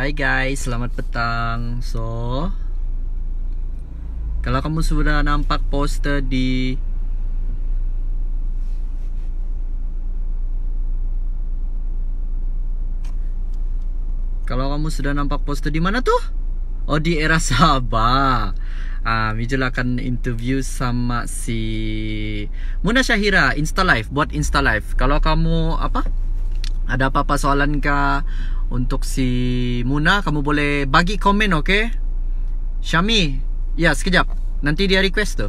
Hai guys, selamat petang. So Kalau kamu sudah nampak poster di Kalau kamu sudah nampak poster di mana tuh? Oh, di era Sabah. Ah, Mijul akan interview sama si Muna Syahira Insta Live buat Insta Live. Kalau kamu apa? ada apa-apa soalan ke untuk si Muna kamu boleh bagi komen okey Syami ya sekejap nanti dia request tu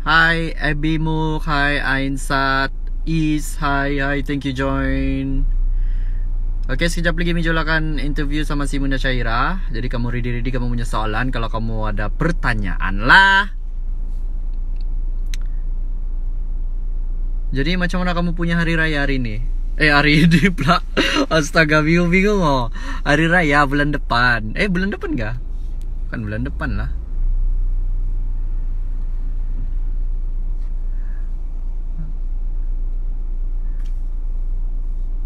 Hi Abby hi Hai Ainsat Is hi hi, thank you join Okay, sekejap lagi Mijul akan interview sama si Muna Syairah. Jadi kamu ready-ready kamu punya soalan kalau kamu ada pertanyaan lah. Jadi macam mana kamu punya hari raya hari ini? Eh hari ini pula Astaga bingung-bingung mo? Oh. Hari raya bulan depan Eh bulan depan gak? Kan bulan depan lah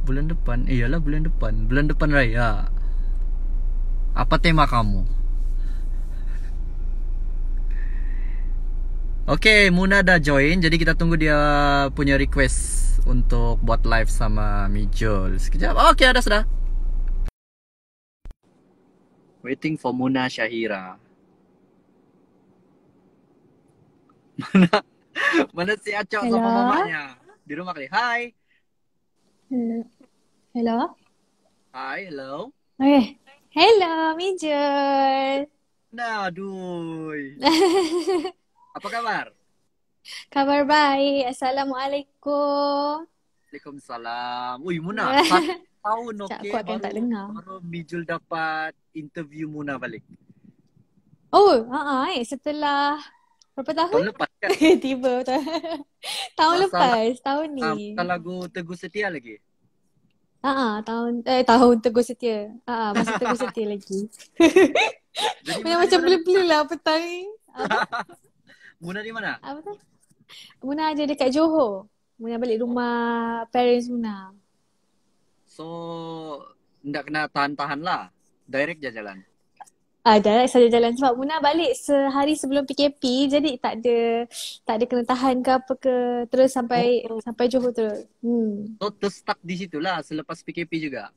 Bulan depan? Iyalah bulan depan Bulan depan raya Apa tema kamu? Okay, Muna dah join Jadi kita tunggu dia punya request Untuk buat live sama Mijol Sekejap, okay ada sudah Waiting for Muna Shahira. Mana mana si Acok Hello? sama mamanya? Di rumah kali, hai Hello Hai, hello Okay, hello eh, Mijol Nah, aduh Apa kabar? Kabar baik. Assalamualaikum. Waalaikumsalam. Ui, Muna. tahun, okey. Aku akan baru, tak dengar. Baru Mijul dapat interview Muna balik. Oh, uh uh-uh, setelah berapa tahun? Tahun lepas kan? Tiba. Tahun, tahun Masa, lepas. Tahun ni. Tahun lagu Teguh Setia lagi. Ah, uh-uh, tahun eh tahun Teguh Setia. Ah, uh-uh, masa Teguh Setia lagi. Jadi, macam macam beli-belilah petang ni. Uh-huh. Muna di mana? Apa tu? Muna ada dekat Johor. Muna balik rumah oh. parents Muna. So, tidak kena tahan-tahan lah. Direct je jalan. Ah, direct saja jalan sebab Muna balik sehari sebelum PKP jadi tak ada tak ada kena tahan ke apa ke terus sampai oh. sampai Johor terus. Hmm. So, terstuck di lah selepas PKP juga.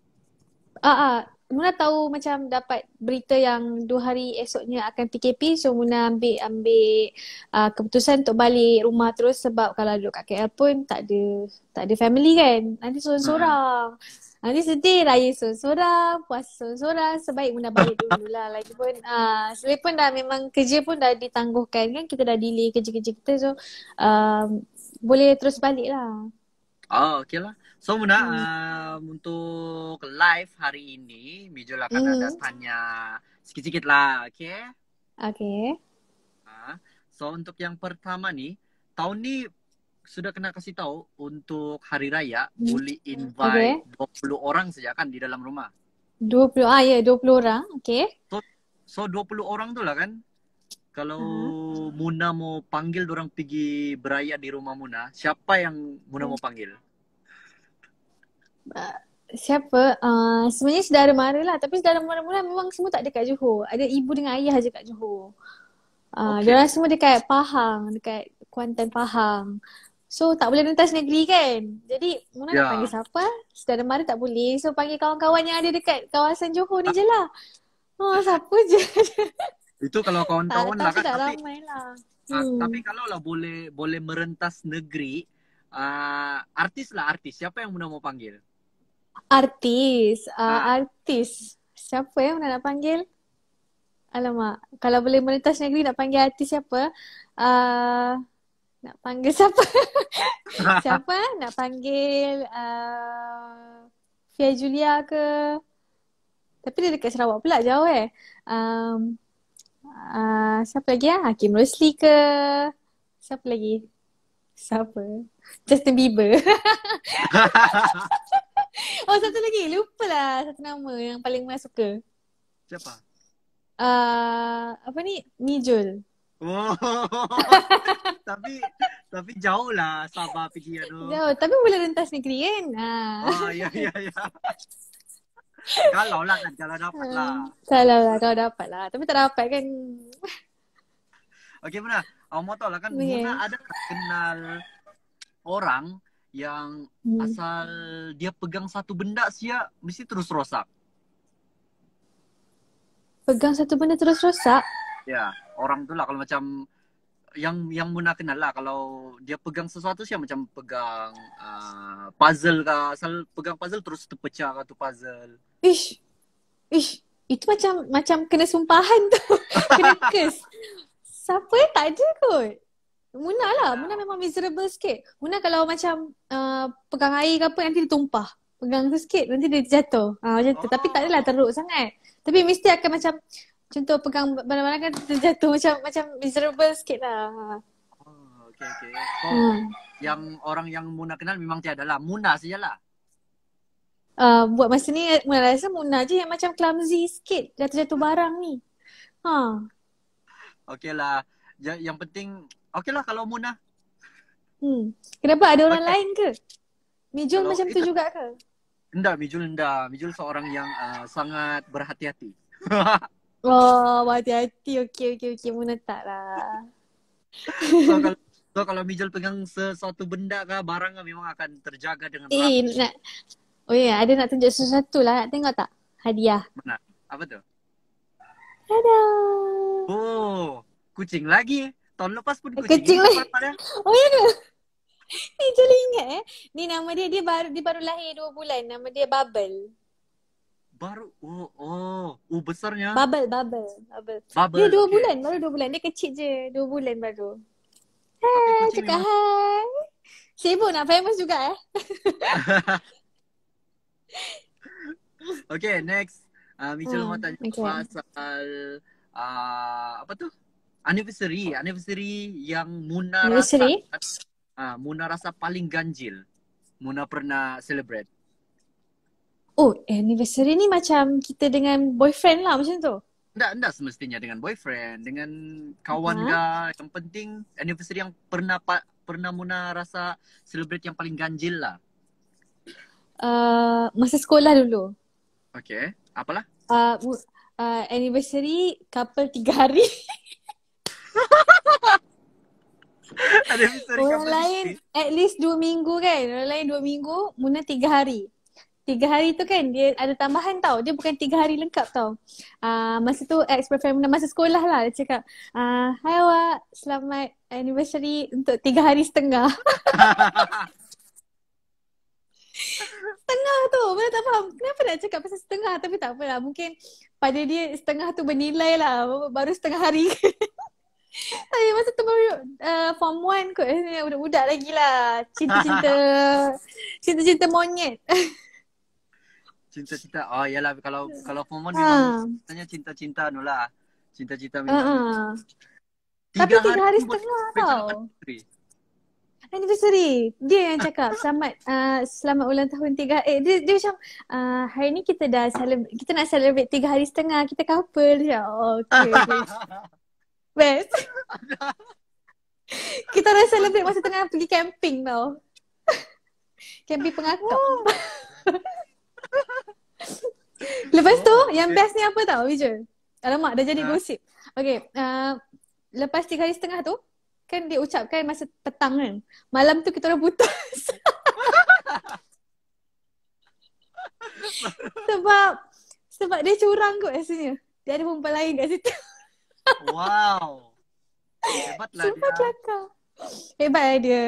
Ah, ah Muna tahu macam dapat berita yang dua hari esoknya akan PKP so Muna ambil ambil uh, keputusan untuk balik rumah terus sebab kalau duduk kat KL pun tak ada tak ada family kan nanti sorang-sorang hmm. nanti sedih raya sorang-sorang puasa sorang-sorang sebaik Muna balik dululah lagi pun uh, selain pun dah memang kerja pun dah ditangguhkan kan kita dah delay kerja-kerja kita so um, boleh terus balik lah Oh, okay lah. So, Muna, hmm. uh, untuk live hari ini, Mijul akan hmm. ada tanya sikit-sikit lah, okay? Okay. Uh, so, untuk yang pertama ni, tahun ni sudah kena kasih tahu untuk hari raya, hmm. boleh invite okay. 20 orang saja kan di dalam rumah. 20, ah ya, yeah, 20 orang, okay. So, so 20 orang tu lah kan, kalau hmm. Muna mau panggil orang pergi beraya di rumah Muna, siapa yang Muna hmm. mau panggil? Siapa? Uh, sebenarnya saudara mara lah. Tapi saudara mara mula memang semua tak dekat Johor. Ada ibu dengan ayah je dekat Johor. Uh, ah, okay. semua dekat Pahang. Dekat Kuantan Pahang. So tak boleh lintas negeri kan? Jadi Muna yeah. nak ya. panggil siapa? Saudara mara tak boleh. So panggil kawan-kawan yang ada dekat kawasan Johor ni ah. je lah. Oh, siapa je? Itu kalau kawan-kawan lah kan. tapi, lah. Uh, hmm. Tapi kalau lah boleh boleh merentas negeri, uh, artis lah artis. Siapa yang Muna mau panggil? Artis. Uh, uh. Artis. Siapa yang Muna nak panggil? Alamak. Kalau boleh merentas negeri nak panggil artis siapa? Uh, nak panggil siapa? siapa? Nak panggil uh, Fia Julia ke? Tapi dia dekat Sarawak pula jauh eh. Um, Ah, siapa lagi lah? Hakim Rosli ke? Siapa lagi? Siapa? Justin Bieber. oh satu lagi. lupa lah satu nama yang paling mas suka. Siapa? Uh, apa ni? Mijul. Oh, tapi tapi jauh lah Sabah pergi tu. Jauh, tapi boleh rentas negeri kan? Ha. Oh, ya, ya, ya kalau lah kan kalau dapat lah. Ah, kalau lah kalau dapat lah. Tapi tak dapat kan. Okey mana? Awak mau tahu lah kan okay. Muna ada kenal orang yang hmm. asal dia pegang satu benda sia mesti terus rosak. Pegang satu benda terus rosak? Ya, orang tu lah kalau macam yang yang Muna kenal lah kalau dia pegang sesuatu siapa macam pegang uh, puzzle ke asal pegang puzzle terus terpecah ke tu puzzle. Ish. Ish. Itu macam macam kena sumpahan tu. kena kes. Siapa yang tak ada kot. Muna lah. Muna memang miserable sikit. Muna kalau macam uh, pegang air ke apa nanti dia tumpah. Pegang tu sikit nanti dia jatuh. Ha, macam tu. Oh. Tapi tak adalah teruk sangat. Tapi mesti akan macam contoh pegang barang-barang kan jatuh macam macam miserable sikit lah. Oh, Okay, okay. So, hmm. yang orang yang Muna kenal memang tiada lah. Muna sajalah uh, buat masa ni Muna rasa Muna je yang macam clumsy sikit jatuh-jatuh barang ni ha. Okay lah yang penting okay lah kalau Muna hmm. Kenapa ada orang okay. lain ke? Mijul kalau macam tu juga ke? Enggak Mijul enggak Mijul seorang yang uh, sangat berhati-hati Oh berhati-hati okay okay okay Muna tak lah so, kalau kalau Mijul pegang sesuatu benda ke barang ke memang akan terjaga dengan baik. Eh, nak, Oh ya, yeah. ada nak tunjuk sesuatu lah. Nak tengok tak? Hadiah. Mana? Apa tu? Ada. Oh, kucing lagi. Tahun lepas pun kucing. Kucing lagi. Oh ya ke? ni jadi ingat eh. Ni nama dia, dia baru dia baru lahir dua bulan. Nama dia Bubble. Baru, oh, oh. Oh, besarnya. Bubble, bubble. Bubble. bubble dia dua okay. bulan, baru dua bulan. Dia kecil je, dua bulan baru. Hai, cakap memang... hai. Sibuk nak famous juga eh. okay, next. Uh, ah, Michelle hmm, mau tanya okay. pasal uh, apa tu? Anniversary. Anniversary yang Muna anniversary? rasa uh, ah, Muna rasa paling ganjil. Muna pernah celebrate. Oh, eh, anniversary ni macam kita dengan boyfriend lah macam tu. Tak, tak semestinya dengan boyfriend, dengan kawan ha? Yang penting anniversary yang pernah pernah Muna rasa celebrate yang paling ganjil lah. Uh, masa sekolah dulu. Okay. Apalah? Uh, uh, anniversary couple tiga hari. Orang lain di- at least dua minggu kan. Orang lain dua minggu, Muna tiga hari. Tiga hari tu kan dia ada tambahan tau. Dia bukan tiga hari lengkap tau. Uh, masa tu ex-boyfriend Muna masa sekolah lah dia cakap, uh, Hai awak, selamat anniversary untuk tiga hari setengah. setengah tu mana tak faham kenapa nak cakap pasal setengah tapi tak apalah mungkin pada dia setengah tu bernilai lah baru setengah hari Tapi masa tu baru uh, form 1 kot eh, budak-budak lagi lah cinta-cinta cinta-cinta monyet cinta-cinta oh iyalah kalau kalau form 1 memang ah. sebenarnya cinta-cinta tu lah cinta-cinta memang ah, ah. tiga tapi tiga hari, hari setengah tau anniversary. Dia yang cakap selamat uh, selamat ulang tahun tiga. Eh dia, dia macam uh, hari ni kita dah celebrate, kita nak celebrate tiga hari setengah kita couple. Ya, oh, okay, okay. Best. kita dah celebrate masa tengah pergi camping tau. camping pengakuan. Lepas tu oh, yang best ni apa tau Wijer? Alamak dah jadi ha. gosip. Okay. Uh, lepas tiga hari setengah tu kan dia ucapkan masa petang kan. Malam tu kita orang putus. sebab sebab dia curang kot rasanya. Dia ada perempuan lain kat situ. wow. Hebatlah Sumpah dia. Kelakar. Hebatlah dia.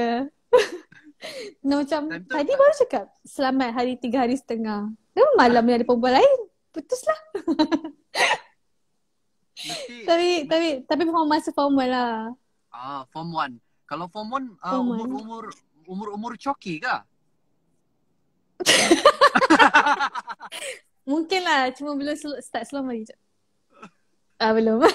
no, macam Tentu tadi tak. baru cakap selamat hari tiga hari setengah. Dia malam ni ada perempuan lain. Putuslah. tapi, tapi, tapi, tapi masa formal lah. Ah, form 1. Kalau form 1 uh, ah, umur-umur umur-umur coki ke? Mungkinlah. Cuma belum sel- start slow lagi Ah uh, Belum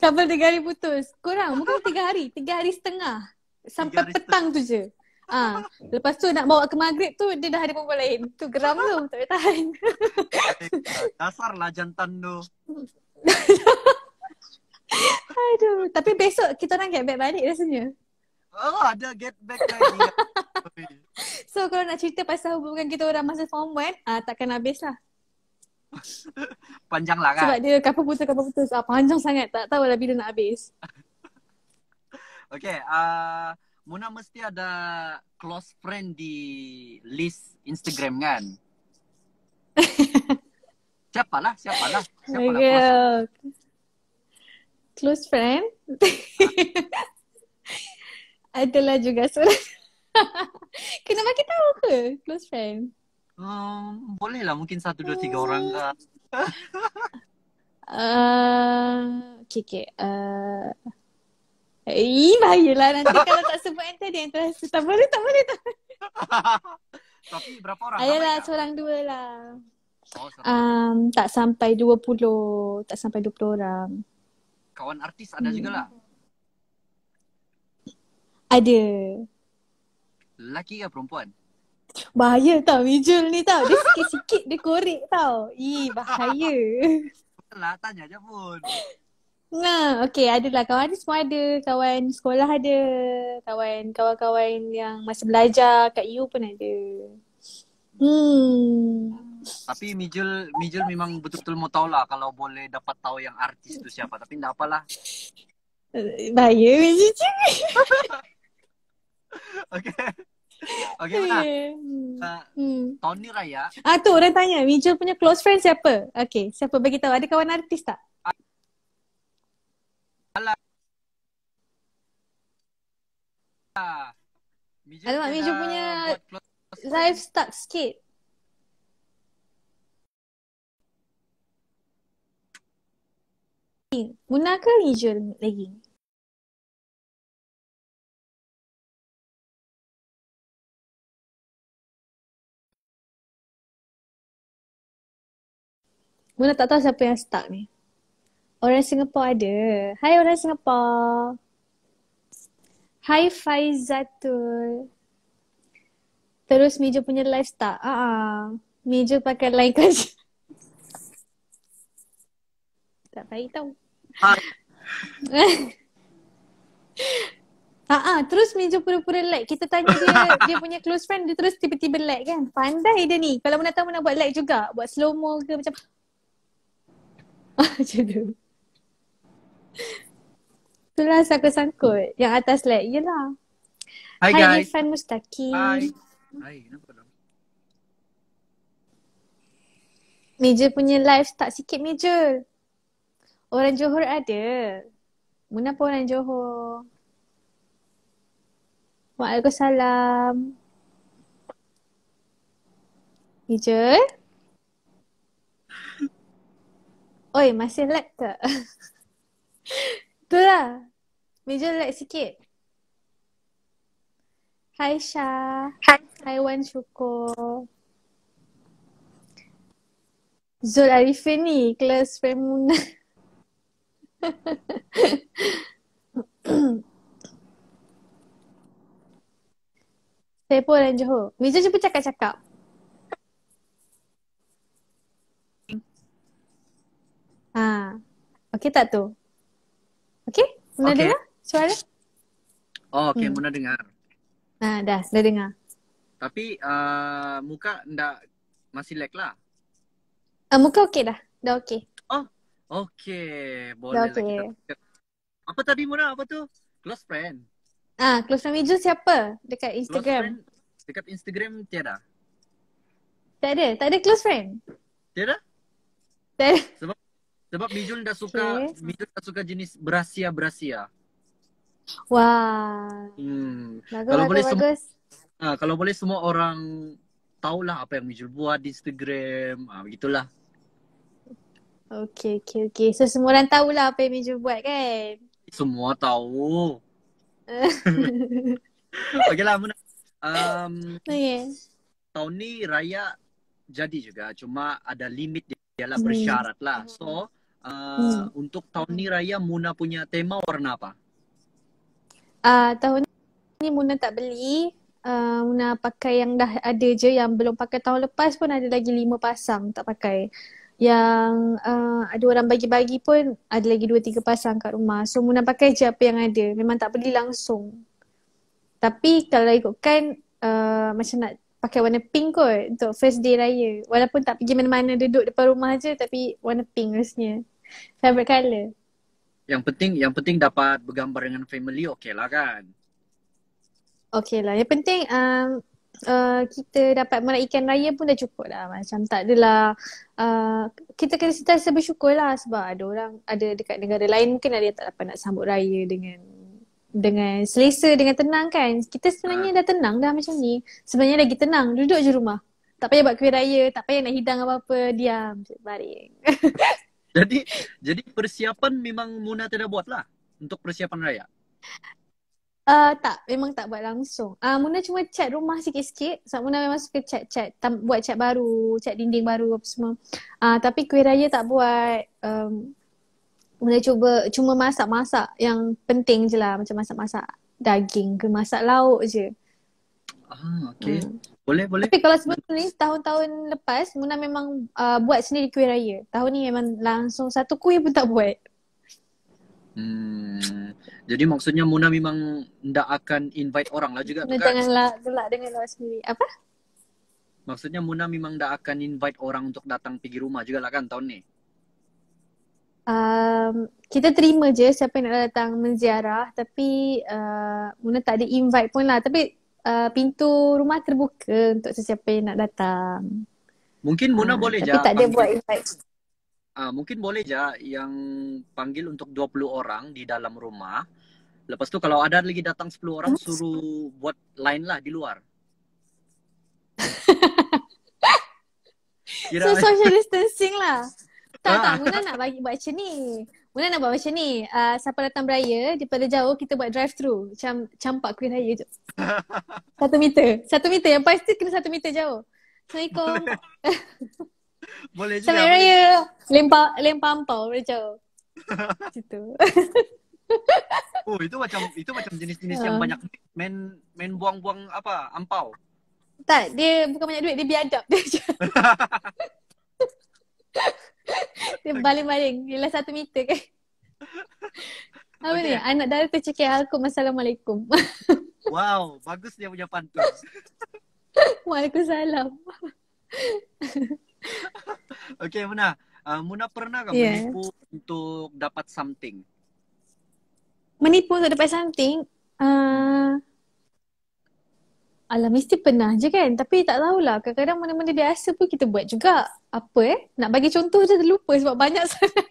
Kabel tiga hari putus Kurang Mungkin tiga hari Tiga hari setengah Sampai hari petang setengah. tu je Ah, ha. Lepas tu nak bawa ke maghrib tu Dia dah ada perempuan lain Tu geram tu Tak tahan eh, Dasar lah jantan tu Aduh, tapi besok kita nak get back balik rasanya. Oh, ada get back lagi. so, kalau nak cerita pasal hubungan kita orang masa form 1, uh, ah, takkan habis lah. panjang lah kan? Sebab dia kapal putus, kapal putus. Uh, panjang sangat. Tak tahu lah bila nak habis. okay. Uh, Muna mesti ada close friend di list Instagram kan? siapalah, siapalah. Siapalah. Oh, close friend adalah juga seorang kena bagi tahu ke close friend um, boleh lah mungkin satu dua tiga orang lah. uh, okay, okay. Uh, Eh, bahayalah nanti kalau tak sebut yang tadi yang terasa. Tak boleh, tak boleh. Tak. Tapi berapa orang? Ayolah, seorang dua lah. Oh, um, tak sampai dua puluh. Tak sampai dua puluh orang kawan artis ada hmm. juga lah. Hmm. Ada. Lelaki ke perempuan? Bahaya tau Mijul ni tau. Dia sikit-sikit dia korek tau. Ih, bahaya. Alah, tanya je pun. Nah, okay. ada lah kawan ni semua ada. Kawan sekolah ada. Kawan, kawan-kawan yang masih belajar kat EU pun ada. Hmm. Tapi Mijul Mijul memang betul-betul mau tahu lah kalau boleh dapat tahu yang artis tu siapa. Tapi tidak apalah. Bayu Mijul. okay. Okay, Nah, hmm. Uh, hmm. Tony Raya. Ah, tu orang tanya. Mijul punya close friend siapa? Okay, siapa bagi tahu? Ada kawan artis tak? Alah. Mijul ah. Mijul punya live stuck sikit. Muna ke usual lagi. Muna tak tahu siapa yang stuck ni. Orang Singapore ada. Hai orang Singapura. Hai Faizatul. Terus Mijo punya live start. Ah, uh-uh. Ah. Mijo pakai line kasih tak baik tau. Ha. ha terus minjuk pura-pura like. Kita tanya dia, dia punya close friend, dia terus tiba-tiba like kan. Pandai dia ni. Kalau mana tahu nak buat like juga. Buat slow-mo ke macam. Ah, tu. Itulah sangkut-sangkut. Yang atas like, yelah. Hi, Hi guys. Hi, Mustaki. Hi. Hi, kenapa Meja punya live tak sikit meja. Orang Johor ada. pun orang Johor? Waalaikumsalam. Ije. Eh? Oi, masih lag ke? Itulah. Meja lag sikit. Hai Syah. Hai. Hai Wan Syukur. Zul Arifin ni, kelas Fremuna. Saya pun orang Johor. Mizu cuba cakap-cakap. Ha. Okey tak tu? Okey? Mula okay. dengar suara? Oh, okey. Hmm. dengar. Ha, dah. Dah dengar. Tapi uh, muka ndak masih lag lah. Uh, muka okey dah. Dah okey. Okay, boleh okay. lah kita. Apa tadi Mona? Apa tu? Close friend. Ah, close friend Mijul siapa? Dekat Instagram. Close dekat Instagram tiada. Tak ada, tak ada close friend. Tiada? Tak. Sebab sebab Mijul dah suka okay. Mijul dah suka jenis berasia berasia. Wah. Hmm. Bagus, kalau bagus, boleh semua. Ah, kalau boleh semua orang tahulah apa yang Mijul buat di Instagram. Ah, begitulah. Okay, okay, okay. So semua orang tahulah apa yang Major buat kan? Semua tahu. okay lah, Muna. Um, okay. Tahun ni raya jadi juga. Cuma ada limit dia, dia lah hmm. bersyarat lah. So, uh, hmm. untuk tahun ni raya, Muna punya tema warna apa? Uh, tahun ni Muna tak beli. Uh, Muna pakai yang dah ada je. Yang belum pakai tahun lepas pun ada lagi lima pasang tak pakai yang uh, ada orang bagi-bagi pun ada lagi dua tiga pasang kat rumah. So Muna pakai je apa yang ada. Memang tak beli langsung. Tapi kalau ikutkan uh, macam nak pakai warna pink kot untuk first day raya. Walaupun tak pergi mana-mana duduk depan rumah je tapi warna pink rasanya. Favorite color. Yang penting yang penting dapat bergambar dengan family okey lah kan. Okey lah. Yang penting um, Eh, kita dapat meraihkan raya pun dah cukup lah macam tak adalah uh, kita kena sentiasa bersyukur lah sebab ada orang ada dekat negara lain mungkin ada yang tak dapat nak sambut raya dengan dengan selesa dengan tenang kan kita sebenarnya uh. dah tenang dah macam ni sebenarnya lagi tenang duduk je rumah tak payah buat kuih raya tak payah nak hidang apa-apa diam baring jadi jadi persiapan memang Muna tidak buat lah untuk persiapan raya Uh, tak, memang tak buat langsung. Uh, Muna cuma chat rumah sikit-sikit. Sebab Muna memang suka chat-chat. buat chat baru, chat dinding baru apa semua. Uh, tapi kuih raya tak buat. Um, Muna cuba, cuma masak-masak yang penting je lah. Macam masak-masak daging ke masak lauk je. Ah, okay. Hmm. Boleh, boleh. Tapi kalau sebelum ni, tahun-tahun lepas, Muna memang uh, buat sendiri kuih raya. Tahun ni memang langsung satu kuih pun tak buat. Hmm. Jadi maksudnya Muna memang tidak akan invite orang lah juga. Bukan? Janganlah gelak dengan awak sendiri. Apa? Maksudnya Muna memang tidak akan invite orang untuk datang pergi rumah juga lah kan tahun ni? Um, kita terima je siapa yang nak datang menziarah tapi uh, Muna tak ada invite pun lah. Tapi uh, pintu rumah terbuka untuk sesiapa yang nak datang. Mungkin Muna hmm, boleh jadi. Tapi tak ada buat invite. Uh, mungkin boleh je yang panggil untuk 20 orang di dalam rumah. Lepas tu kalau ada lagi datang 10 orang suruh buat line lah di luar. so social distancing lah. Tak ah. tak, Muna nak bagi buat macam ni. Muna nak buat macam ni. Uh, siapa datang beraya, daripada jauh kita buat drive through. Macam campak kuih raya je. satu meter. Satu meter. Yang pasti kena satu meter jauh. Assalamualaikum. boleh juga. Selamat Raya. Lempa, lempa ampau macam. Situ. oh, itu macam itu macam jenis-jenis uh. yang ah. banyak main main buang-buang apa? Ampau. Tak, dia bukan banyak duit, dia biadab dia. dia baling-baling, dia lah satu meter ke. Kan. Apa ni? Anak dari tu cakap aku, Assalamualaikum. wow, bagus dia punya pantun. Waalaikumsalam okay, Muna. Uh, Muna pernah ke yes. menipu untuk dapat something? Menipu untuk dapat something? Uh, alah, mesti pernah je kan? Tapi tak tahulah. Kadang-kadang benda-benda biasa pun kita buat juga. Apa eh? Nak bagi contoh je terlupa sebab banyak sangat.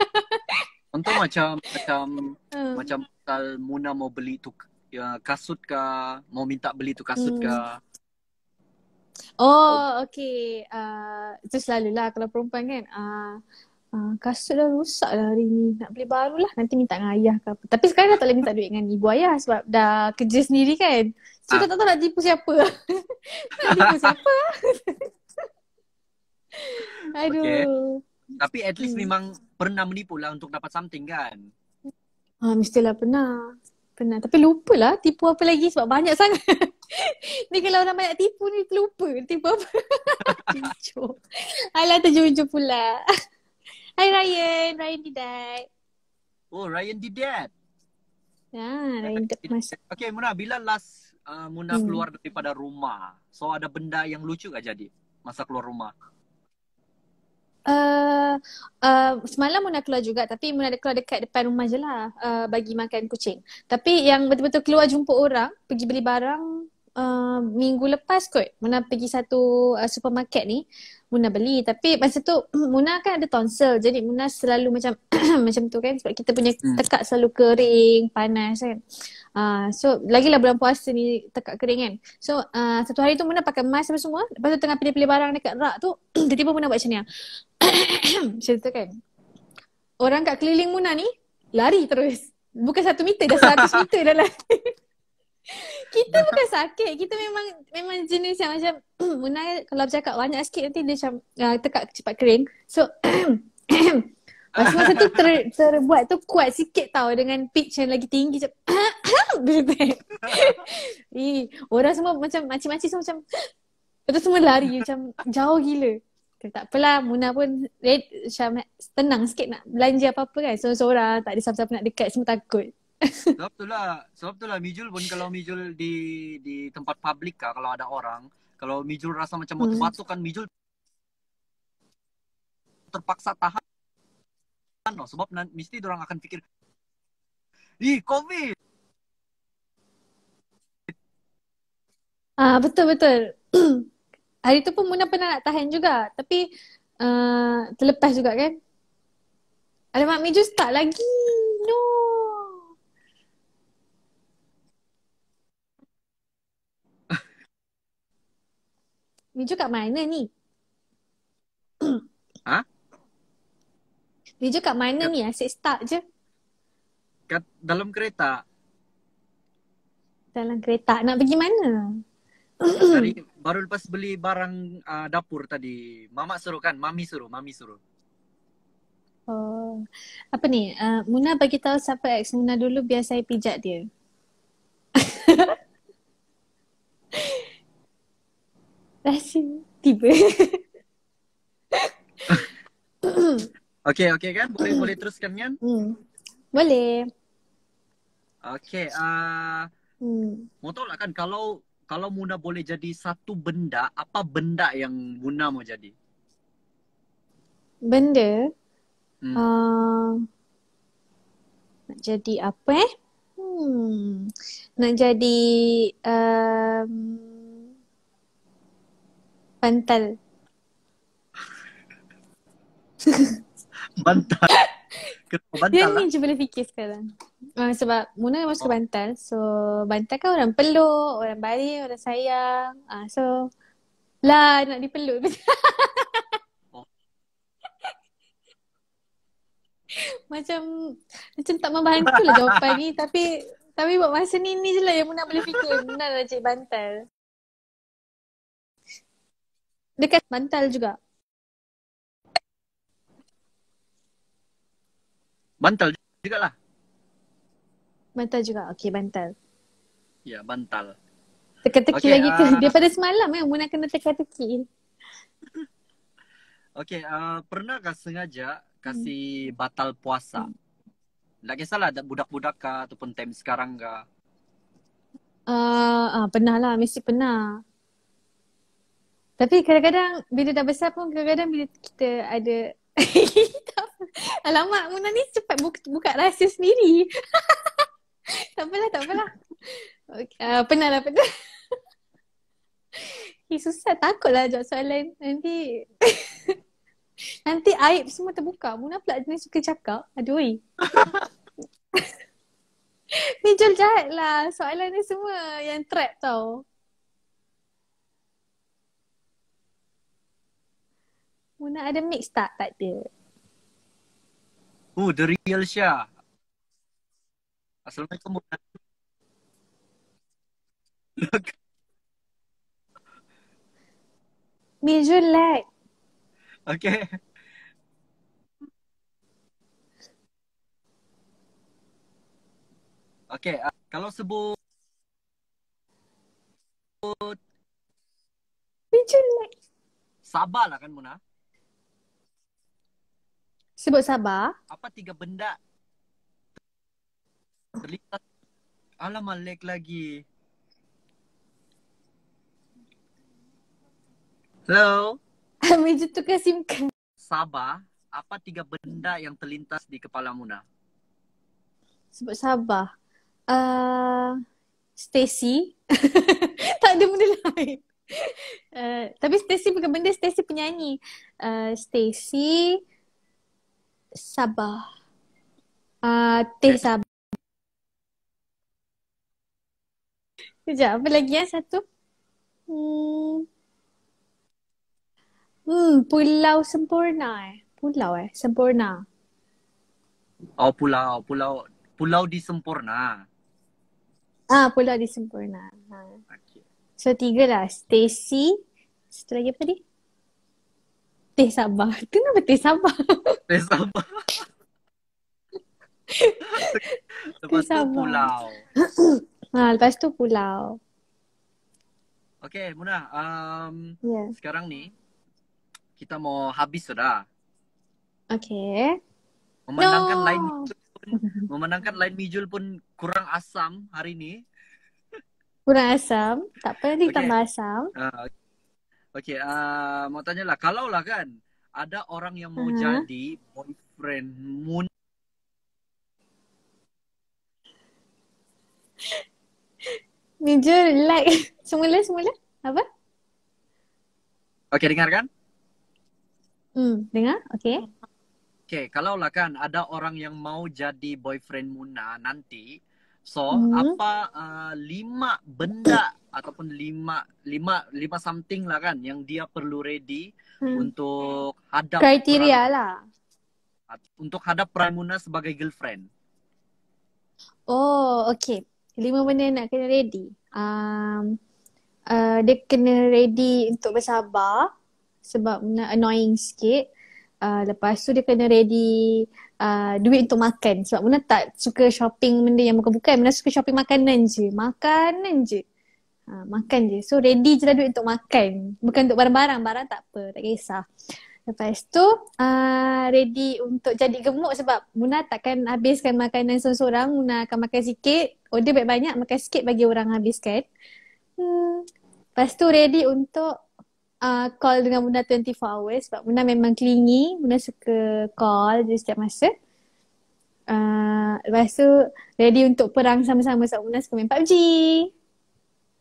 Contoh macam macam uh. macam kalau Muna mau beli tu ya, kasut ke, mau minta beli tu kasut hmm. ke. Oh, oh, okay. Uh, itu selalulah kalau perempuan kan. Uh, uh, kasut dah rusak dah hari ni. Nak beli baru lah. Nanti minta dengan ayah ke apa. Tapi sekarang dah tak boleh minta duit dengan ibu ayah sebab dah kerja sendiri kan. So, ah. tak tahu nak tipu siapa. nak tipu siapa. Aduh. Okay. Tapi at least hmm. memang pernah menipu lah untuk dapat something kan. Ah, mestilah pernah. Pernah. Tapi lupa lah tipu apa lagi sebab banyak sangat. ni kalau orang banyak tipu ni lupa tipu apa. Cucuk. Alah terjujur pula. Hai Ryan. Ryan Didat. Oh Ryan Didat. Ya ah, Ryan Didat masuk. Okay Munah bila last uh, Muna hmm. keluar daripada rumah. So ada benda yang lucu tak jadi masa keluar rumah? Uh, semalam Muna keluar juga tapi Muna keluar dekat depan rumah je lah uh, bagi makan kucing. Tapi yang betul-betul keluar jumpa orang, pergi beli barang uh, minggu lepas kot. Muna pergi satu uh, supermarket ni. Muna beli tapi masa tu Muna kan ada tonsil jadi Muna selalu macam macam tu kan sebab kita punya hmm. tekak selalu kering panas kan uh, so lagilah bulan puasa ni tekak kering kan so uh, satu hari tu Muna pakai mask apa semua lepas tu tengah pilih-pilih barang dekat rak tu tiba-tiba Muna buat macam ni lah. macam tu kan orang kat keliling Muna ni lari terus bukan satu meter dah seratus meter dah lari kita bukan sakit. Kita memang memang jenis yang macam Munai kalau cakap banyak sikit nanti dia macam uh, tekak cepat kering. So Masa masa tu ter, terbuat tu kuat sikit tau dengan pitch yang lagi tinggi macam Bebe. orang semua macam macam-macam semua macam Lepas semua lari macam jauh gila. Okay, tak apalah Muna pun red, macam, tenang sikit nak belanja apa-apa kan. Seorang-seorang tak ada siapa-siapa nak dekat semua takut. Sebab tu lah, sebab tu lah Mijul pun kalau Mijul di di tempat publik kah kalau ada orang, kalau Mijul rasa macam mau hmm. batuk kan Mijul terpaksa tahan. No, kan, oh, sebab mesti orang akan fikir Ih, COVID. Ah, betul betul. Hari tu pun Muna pernah nak tahan juga, tapi uh, terlepas juga kan. Alamak, Mijul tak lagi. No. Miju kat mana ni? ha? Miju kat mana kat, ni? Asyik start je. Kat dalam kereta. Dalam kereta. Nak pergi mana? Sari, baru lepas beli barang uh, dapur tadi. Mama suruh kan? Mami suruh. Mami suruh. Oh. Apa ni? Uh, Muna bagi tahu siapa ex Muna dulu biar saya pijak dia. Rasa tiba. okay, okay kan? Boleh boleh teruskan kan? Hmm. Boleh. Okay. Uh, hmm. Mau tahu lah kan, kalau kalau Muna boleh jadi satu benda, apa benda yang Muna mau jadi? Benda? Hmm. Uh, nak jadi apa eh? Hmm. Nak jadi... Um, bantal. bantal. Kenapa bantal? Dia ni lah? je boleh fikir sekarang. Uh, sebab Muna masuk ke oh. bantal. So bantal kan orang peluk, orang bari orang sayang. Uh, so lah nak dipeluk. macam macam tak membantu lah jawapan ni tapi tapi buat masa ni ni je lah yang Muna boleh fikir. Muna nak cik bantal dekat bantal juga. Bantal juga lah. Bantal juga. Okey, bantal. Ya, bantal. Teka-teki okay, lagi ke? Uh... Daripada semalam ya, Muna kena teka-teki. Okey, uh, ah, pernahkah sengaja hmm. kasih hmm. batal puasa? Hmm. Tak kisahlah ada budak-budak kah ataupun time sekarang kah? Uh, uh, pernah lah. Mesti pernah. Tapi kadang-kadang bila dah besar pun kadang-kadang bila kita ada Alamak Muna ni cepat buka, buka rahsia sendiri Tak apalah tak apalah okay, uh, ah, Penal lah penal Hi, eh, Susah takutlah jawab soalan nanti Nanti aib semua terbuka Muna pula jenis suka cakap Aduh Ni jual jahat lah soalan ni semua yang trap tau Muna ada mix tak? Tak ada. Oh, the real Syah. Assalamualaikum Muna. Miju lag. Okay. Okay, uh, kalau sebut Sabarlah kan Munah Sebut sabar. Apa tiga benda terlihat alam lag lagi. Hello. Meja tu simkan Sabar. Apa tiga benda yang terlintas di kepala Muna? Sebut sabar. Uh, Stacy. tak ada benda lain. Uh, tapi Stacy bukan benda. Stacy penyanyi. Uh, Stacy sabah, Uh, teh eh. sabah, Sekejap, apa lagi ya satu? Hmm. Hmm, pulau sempurna eh. Pulau eh, sempurna. Oh, pulau. Pulau pulau di sempurna. Ah, pulau di sempurna. Ha. Okay. So, tiga lah. Stacy. Satu lagi apa dia? Teh Sabah. Itu nama Teh Sabah. Teh Sabah. Teh Sabah. Pulau. Ha, lepas tu pulau. Okay, Munah. Um, yeah. Sekarang ni, kita mau habis sudah. Okay. Memandangkan no. lain pun, memenangkan lain mijul pun kurang asam hari ni. Kurang asam? Tak apa, nanti okay. tambah asam. Uh, ah, okay. Okay, uh, ah, mau tanya lah. Kalau lah kan, ada orang yang mau uh-huh. jadi boyfriend Moon. Ni like. Semula, semula. Apa? Okay, dengarkan. Hmm, dengar. Okay. Okay, kalau lah kan ada orang yang mau jadi boyfriend Muna nanti. So, hmm. apa uh, lima benda ataupun lima lima lima something lah kan yang dia perlu ready hmm. untuk hadap kriteria lah untuk hadap Pramuna sebagai girlfriend. Oh, okay. Lima benda nak kena ready. Um, uh, dia kena ready untuk bersabar sebab nak annoying sikit. Uh, lepas tu dia kena ready uh, duit untuk makan sebab Muna tak suka shopping benda yang bukan-bukan. Muna suka shopping makanan je. Makanan je. Ha, makan je. So ready je lah duit untuk makan. Bukan untuk barang-barang. Barang tak apa. Tak kisah. Lepas tu uh, ready untuk jadi gemuk sebab Muna takkan habiskan makanan seorang-seorang. Muna akan makan sikit. Order banyak-banyak. Makan sikit bagi orang habiskan. Hmm. Lepas tu ready untuk uh, call dengan Muna 24 hours sebab Muna memang clingy. Muna suka call je setiap masa. Uh, lepas tu ready untuk perang sama-sama sebab Muna suka main PUBG.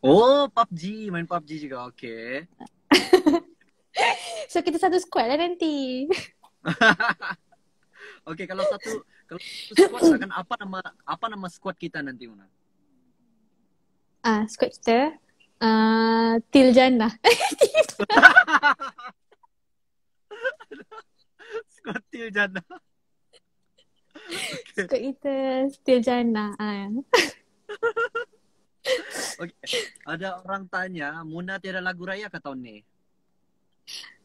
Oh, PUBG. Main PUBG juga. Okay. so, kita satu squad lah nanti. okay, kalau satu kalau satu squad, akan apa nama apa nama squad kita nanti, Una? Ah, uh, squad kita? Uh, ah, Til Jannah. squad Til Jannah. Okay. Squad kita Til Jannah. Uh. Ah. okay. Ada orang tanya, Muna tiada lagu raya ke tahun ni?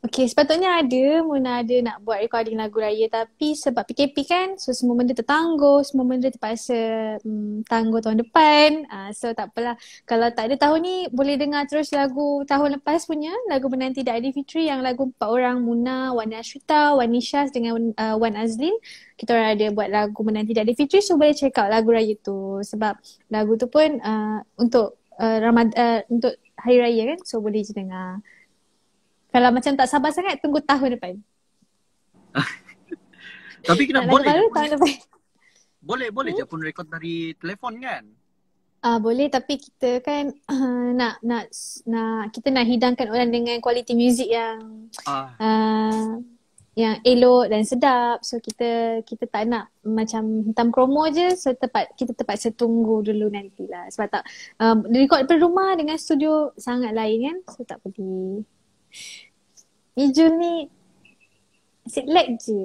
Okay, sepatutnya ada Muna ada nak buat recording lagu raya tapi sebab PKP kan so semua benda tertangguh, semua benda terpaksa mm, tangguh tahun depan uh, so tak takpelah kalau tak ada tahun ni boleh dengar terus lagu tahun lepas punya lagu Menanti Dari Fitri yang lagu empat orang Muna, Wan Ashrita, Wan Nishas dengan uh, Wan Azlin kita orang ada buat lagu Menanti Dari Fitri so boleh check out lagu raya tu sebab lagu tu pun uh, untuk uh, Ramad- uh, untuk Hari Raya kan so boleh je dengar kalau macam tak sabar sangat Tunggu tahun depan Tapi kena boleh baru, tahun depan. Boleh boleh hmm? je pun rekod dari telefon kan Ah uh, boleh tapi kita kan uh, nak nak nak kita nak hidangkan orang dengan kualiti muzik yang uh. Uh, yang elok dan sedap. So kita kita tak nak macam hitam kromo je. So tepat kita tepat setunggu dulu nanti lah. Sebab tak uh, record daripada rumah dengan studio sangat lain kan. So tak boleh. Ijul ni asyik lag je.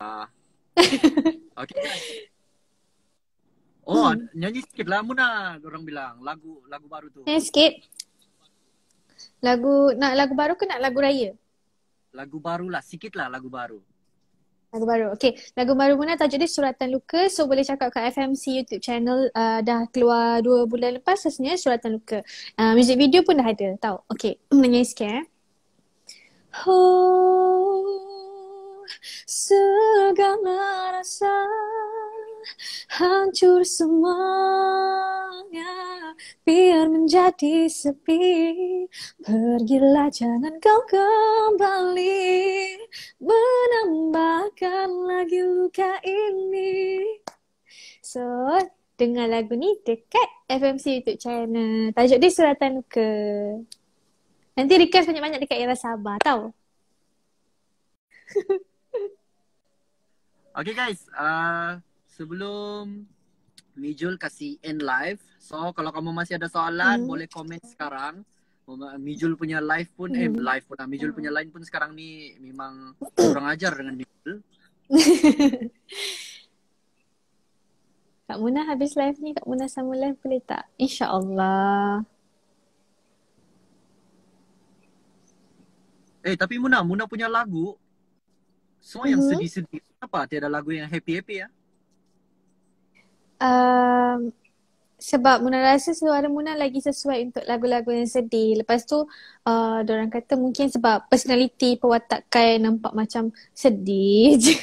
Uh, okay. Oh, hmm. nyanyi sikit lah Muna orang bilang lagu lagu baru tu. Nyanyi sikit. Lagu nak lagu baru ke nak lagu raya? Lagu baru lah, sikit lah lagu baru. Lagu baru. Okay. Lagu baru Muna tajuk dia Suratan Luka. So boleh cakap kat FMC YouTube channel uh, dah keluar dua bulan lepas sebenarnya Suratan Luka. Uh, music video pun dah ada. Tahu. Okay. Menyanyi sikit eh. Oh, segala rasa hancur semuanya biar menjadi sepi pergilah jangan kau kembali menambahkan lagi luka ini so dengar lagu ni dekat FMC YouTube channel tajuk dia suratan ke. nanti request banyak-banyak dekat era Sabah tau Okay guys, uh, sebelum Mijul kasih end live. So kalau kamu masih ada soalan, mm. boleh komen sekarang. Mijul punya live pun, mm. eh hmm. live pun. Mijul punya line pun sekarang ni memang kurang ajar dengan Mijul. Kak Munah habis live ni, Kak Munah sama live boleh tak? InsyaAllah. Eh tapi Munah, Munah punya lagu. Semua yang hmm. sedih-sedih. Kenapa tiada lagu yang happy-happy ya? Ehm, sebab Muna rasa suara Muna lagi sesuai untuk lagu-lagu yang sedih. Lepas tu, uh, eh, orang kata mungkin sebab personaliti pewatakan nampak macam sedih je.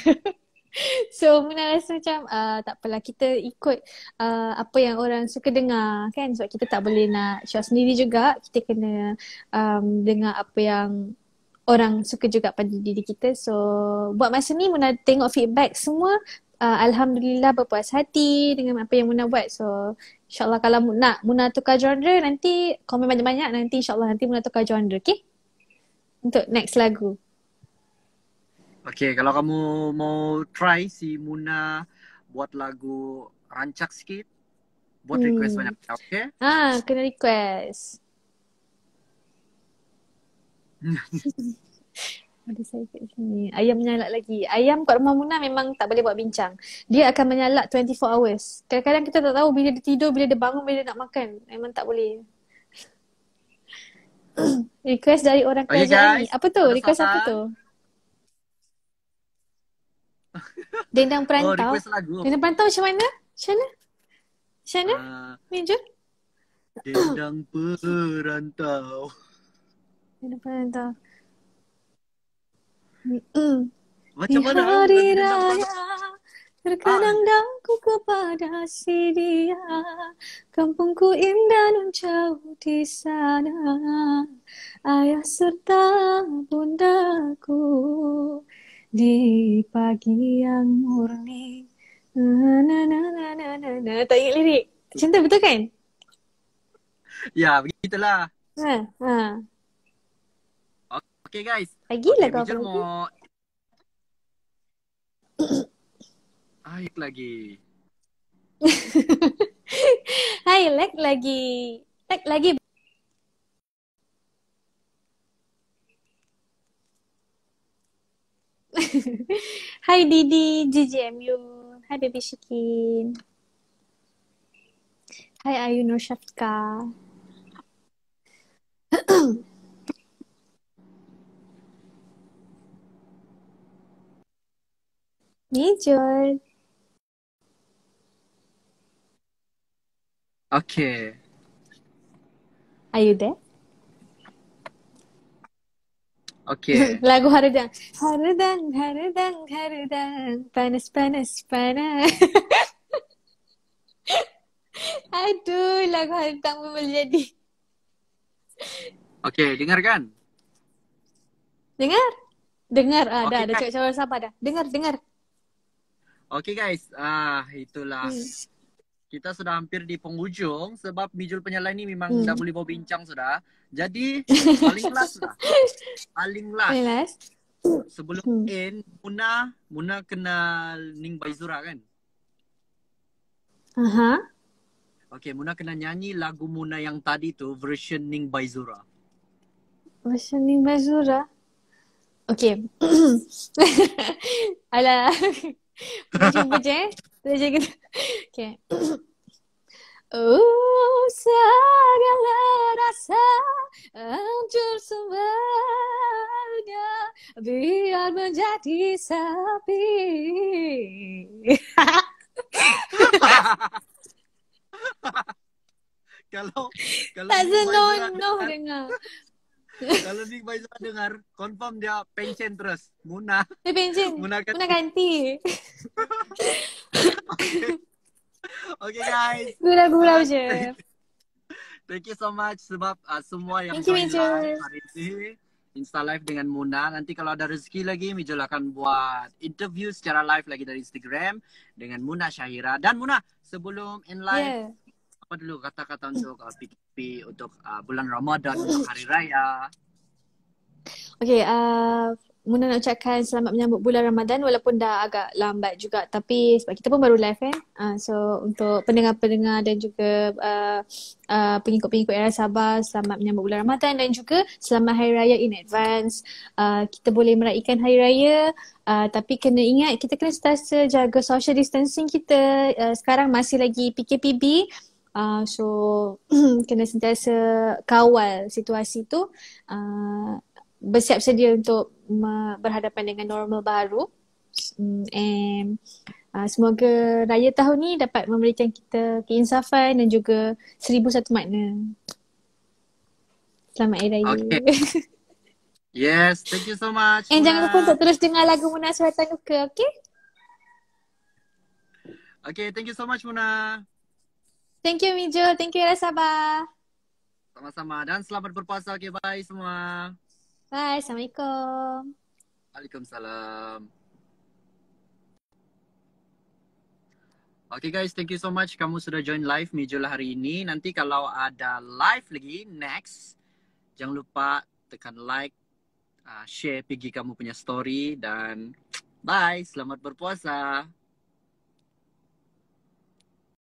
So Muna rasa macam uh, tak apalah kita ikut uh, apa yang orang suka dengar kan sebab kita tak boleh nak show sendiri juga kita kena um, dengar apa yang orang suka juga pada diri kita so buat masa ni Muna tengok feedback semua uh, Alhamdulillah berpuas hati dengan apa yang Muna buat. So insyaAllah kalau mu, nak Muna tukar genre nanti komen banyak-banyak nanti insyaAllah nanti Muna tukar genre. Okay? Untuk next lagu. Okay kalau kamu mau try si Muna buat lagu rancak sikit. Buat hmm. request banyak. Okay? Ah, ha, kena request. Ada saya kat sini. Ayam menyalak lagi. Ayam kat rumah Muna memang tak boleh buat bincang. Dia akan menyalak 24 hours. Kadang-kadang kita tak tahu bila dia tidur, bila dia bangun, bila dia nak makan. Memang tak boleh. request dari orang kerajaan ni. Apa tu? request apa tu? Dendang oh, perantau. Oh, Dendang perantau macam mana? Macam mana? Macam mana? Uh, ah. Major? Dendang perantau. Dendang perantau. Mm. Macam di mana? Eh? hari raya Terkadang ah. daku kepada si dia Kampungku indah dan jauh di sana Ayah serta bundaku Di pagi yang murni na, na, na, na, na, na. Tak ingat lirik Cinta betul kan? Ya, begitulah ha, ha. Okay guys, Pagi lah kau pagi. Hai lagi. Hai lag lagi. Lag lagi. Hai Didi, GGMU. Hai Baby Shikin. Hai Ayu Nur Shafika. Ni Okay. Are you there? Okay. Lagu Harudang. Harudang, Harudang, Harudang. Panas, panas, panas. Aduh, lagu Harudang pun boleh jadi. Okay, dengar kan? Dengar? Dengar. ada, ah, ada dah, kan. dah cakap-cakap siapa dah. Dengar, dengar. Okay guys, ah itulah. Hmm. Kita sudah hampir di penghujung sebab Mijul Penyala ni memang hmm. dah boleh bawa bincang sudah. Jadi paling last lah. Paling last. Paling last. Sebelum hmm. in, Muna, Muna kenal Ning Baizura kan? Aha. Uh-huh. Okay, Muna kena nyanyi lagu Muna yang tadi tu version Ning Baizura. Version Ning Baizura? Okay. Alah. Puji-puji. Eh. Terus Oh segala rasa hancur semuanya biar menjadi sapi. kalau kalau tak senonoh dengar. Kalau ni Faizal dengar, confirm dia pension terus. Muna. Dia pension. Muna ganti. Muna ganti. okay. okay guys. gula gurau je. Thank you so much sebab uh, semua yang join live hari ini. Insta live dengan Muna. Nanti kalau ada rezeki lagi, Mijol lah akan buat interview secara live lagi dari Instagram dengan Muna Syahira. Dan Muna, sebelum in live, yeah apa dulu kata-kata untuk uh, PKP untuk uh, bulan Ramadan untuk hari raya. Okay, uh, Muna nak ucapkan selamat menyambut bulan Ramadan walaupun dah agak lambat juga tapi sebab kita pun baru live eh. Uh, so untuk pendengar-pendengar dan juga uh, uh, pengikut-pengikut era Sabah selamat menyambut bulan Ramadan dan juga selamat Hari Raya in advance. Uh, kita boleh meraihkan Hari Raya Uh, tapi kena ingat kita kena sentiasa jaga social distancing kita uh, sekarang masih lagi PKPB uh, uh, so kena sentiasa kawal situasi tu uh, ah, bersiap sedia untuk berhadapan dengan normal baru mm, and uh, semoga raya tahun ni dapat memberikan kita keinsafan dan juga seribu satu makna selamat hari raya okay. Yes, thank you so much. And Mas. jangan lupa untuk terus dengar lagu Muna Suratan Luka, okay? Okay, thank you so much, Muna. Thank you Mijo, thank you Rasabah. Sama-sama dan selamat berpuasa. Okay, bye semua. Bye, Assalamualaikum. Waalaikumsalam. Okay guys, thank you so much kamu sudah join live Mijul hari ini. Nanti kalau ada live lagi next, jangan lupa tekan like, uh, share pergi kamu punya story dan bye, selamat berpuasa.